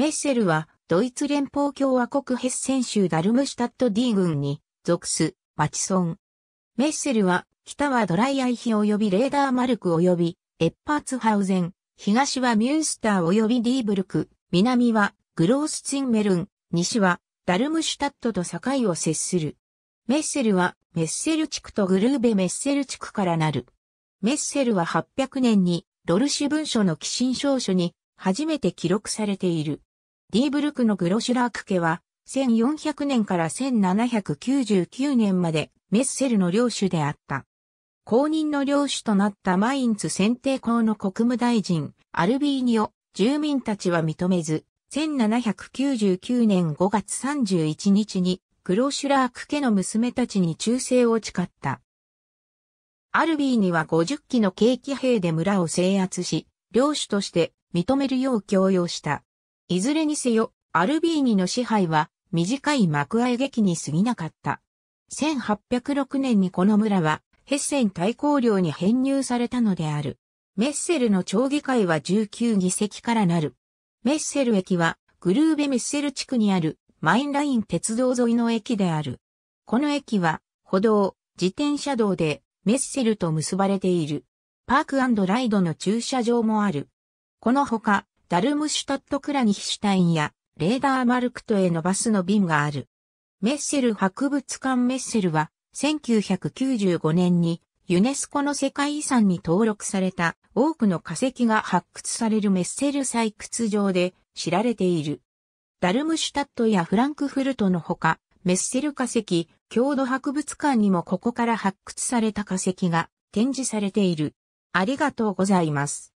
メッセルは、ドイツ連邦共和国ヘッセン州ダルムシュタット D 軍に属す町村。メッセルは、北はドライアイヒ及びレーダーマルク及びエッパーツハウゼン、東はミュンスター及びディーブルク、南はグロースツィンメルン、西はダルムシュタットと境を接する。メッセルはメッセル地区とグルーベメッセル地区からなる。メッセルは800年にロルシュ文書の寄進証書に初めて記録されている。ディーブルクのグロシュラーク家は、1400年から1799年までメッセルの領主であった。公認の領主となったマインツ選定校の国務大臣、アルビーニを住民たちは認めず、1799年5月31日にグロシュラーク家の娘たちに忠誠を誓った。アルビーニは50機の軽機兵で村を制圧し、領主として認めるよう強要した。いずれにせよ、アルビーニの支配は短い幕開劇に過ぎなかった。1806年にこの村はヘッセン大公領に編入されたのである。メッセルの町議会は19議席からなる。メッセル駅はグルーベメッセル地区にあるマインライン鉄道沿いの駅である。この駅は歩道、自転車道でメッセルと結ばれている。パークライドの駐車場もある。このほか、ダルムシュタットクラニヒシュタインやレーダーマルクトへのバスの便がある。メッセル博物館メッセルは1995年にユネスコの世界遺産に登録された多くの化石が発掘されるメッセル採掘場で知られている。ダルムシュタットやフランクフルトのほか、メッセル化石、郷土博物館にもここから発掘された化石が展示されている。ありがとうございます。